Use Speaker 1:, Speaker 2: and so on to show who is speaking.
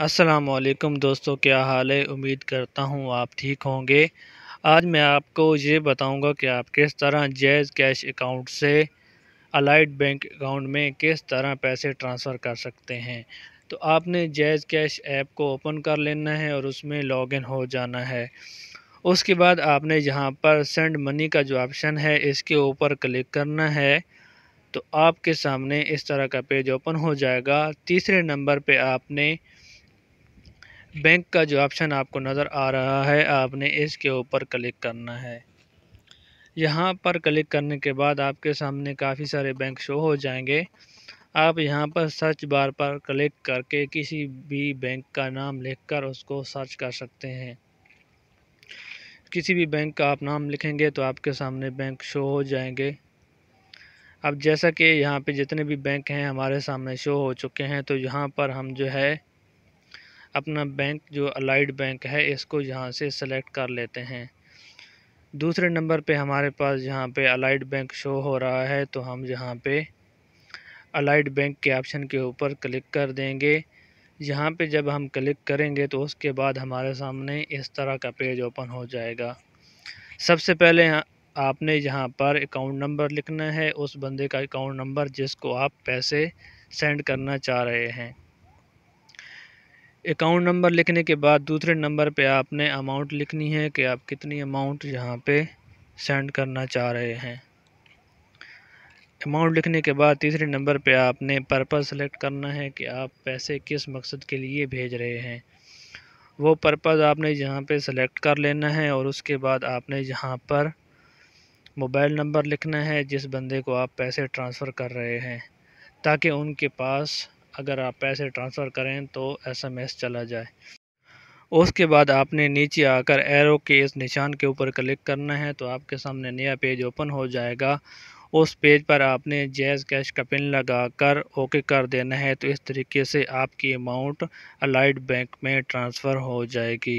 Speaker 1: असलकम दोस्तों क्या हाल है उम्मीद करता हूँ आप ठीक होंगे आज मैं आपको ये बताऊँगा कि आप किस तरह जैज़ कैश अकाउंट से अलाइड बैंक अकाउंट में किस तरह पैसे ट्रांसफ़र कर सकते हैं तो आपने जैज़ कैश ऐप को ओपन कर लेना है और उसमें लॉगिन हो जाना है उसके बाद आपने यहाँ पर सेंड मनी का जो ऑप्शन है इसके ऊपर क्लिक करना है तो आपके सामने इस तरह का पेज ओपन हो जाएगा तीसरे नंबर पे आपने बैंक का जो ऑप्शन आपको नज़र आ रहा है आपने इसके ऊपर क्लिक करना है यहाँ पर क्लिक करने के बाद आपके सामने काफ़ी सारे बैंक शो हो जाएंगे आप यहाँ पर सर्च बार पर क्लिक करके किसी भी बैंक का नाम लिखकर उसको सर्च कर सकते हैं किसी भी बैंक का आप नाम लिखेंगे तो आपके सामने बैंक शो हो जाएंगे अब जैसा कि यहाँ पे जितने भी बैंक हैं हमारे सामने शो हो चुके हैं तो यहाँ पर हम जो है अपना बैंक जो अलाइड बैंक है इसको यहाँ से सेलेक्ट कर लेते हैं दूसरे नंबर पे हमारे पास यहाँ पे अलाइड बैंक शो हो रहा है तो हम यहाँ पे अलाइड बैंक के ऑप्शन के ऊपर क्लिक कर देंगे यहाँ पे जब हम क्लिक करेंगे तो उसके बाद हमारे सामने इस तरह का पेज ओपन हो जाएगा सबसे पहले आपने यहाँ पर अकाउंट नंबर लिखना है उस बंदे का अकाउंट नंबर जिसको आप पैसे सेंड करना चाह रहे हैं अकाउंट नंबर लिखने के बाद दूसरे नंबर पे आपने अमाउंट लिखनी है कि आप कितनी अमाउंट यहाँ पे सेंड करना चाह रहे हैं अमाउंट लिखने के बाद तीसरे नंबर पे आपने पर्पज़ सेलेक्ट करना है कि आप पैसे किस मकसद के लिए भेज रहे हैं वो पर्पज़ आपने यहाँ पे सेलेक्ट कर लेना है और उसके बाद आपने यहाँ पर मोबाइल नंबर लिखना है जिस बंदे को आप पैसे ट्रांसफ़र कर रहे हैं ताकि उनके पास अगर आप पैसे ट्रांसफ़र करें तो एसएमएस चला जाए उसके बाद आपने नीचे आकर एरो के इस निशान के ऊपर क्लिक करना है तो आपके सामने नया पेज ओपन हो जाएगा उस पेज पर आपने जैज़ कैश का पिन लगा कर ओके कर देना है तो इस तरीके से आपकी अमाउंट अलाइड बैंक में ट्रांसफ़र हो जाएगी